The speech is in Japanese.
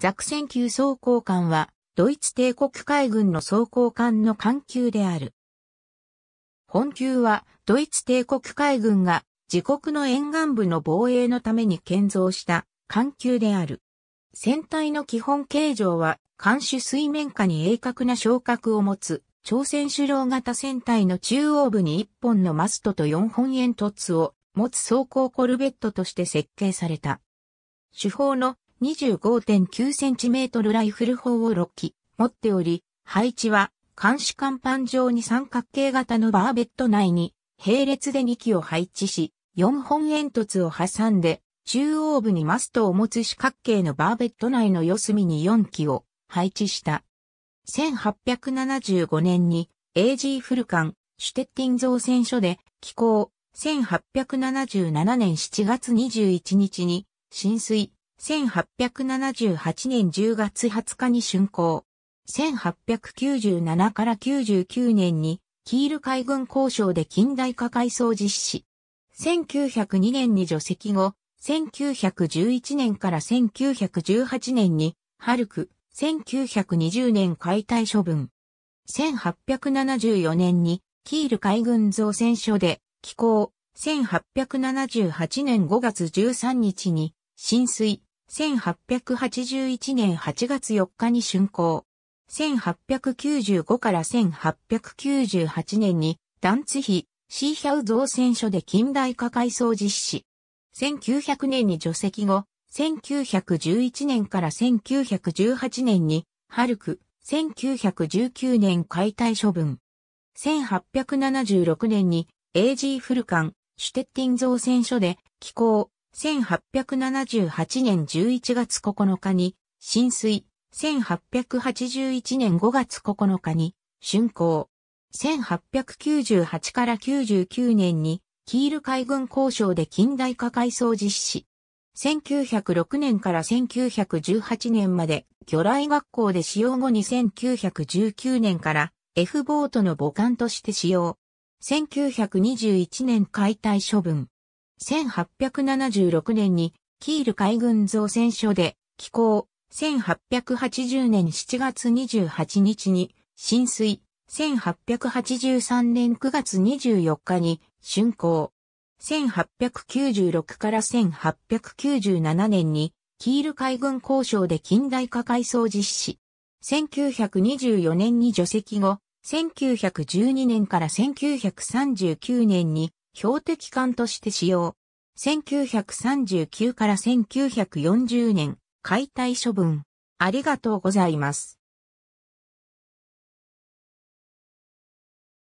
ザクセン級装甲艦は、ドイツ帝国海軍の装甲艦の艦級である。本級は、ドイツ帝国海軍が、自国の沿岸部の防衛のために建造した艦級である。船体の基本形状は、艦首水面下に鋭角な昇格を持つ、朝鮮主導型船体の中央部に1本のマストと4本円突を持つ装甲コルベットとして設計された。主砲の 25.9cm ライフル砲を6機持っており、配置は監視甲板上に三角形型のバーベット内に並列で2機を配置し、4本煙突を挟んで中央部にマストを持つ四角形のバーベット内の四隅に4機を配置した。1875年に AG フルカン、シュテッティン造船所で寄港、1877年7月21日に浸水、1878年10月20日に竣工。1897から99年に、キール海軍交渉で近代化改装実施。1902年に除籍後、1911年から1918年に、ハルク、1920年解体処分。1874年に、キール海軍造船所で、寄港、1878年5月13日に、浸水、1881年8月4日に竣工。1895から1898年に、ダンツヒ、シーヒャウ造船所で近代化改装実施。1900年に除籍後、1911年から1918年に、ハルク、1919年解体処分。1876年に、エイジーフルカン、シュテッティン造船所で、気候、1878年11月9日に、浸水、1881年5月9日に、竣工。1898から99年に、キール海軍交渉で近代化改装実施。1906年から1918年まで、魚雷学校で使用後に1919年から F ボートの母艦として使用。1921年解体処分。1876年にキール海軍造船所で寄港、1880年7月28日に浸水、1883年9月24日に竣工。1896から1897年にキール海軍交渉で近代化改装実施。1924年に除籍後、1912年から1939年に標的艦として使用。1939から1940年、解体処分。ありがとうございます。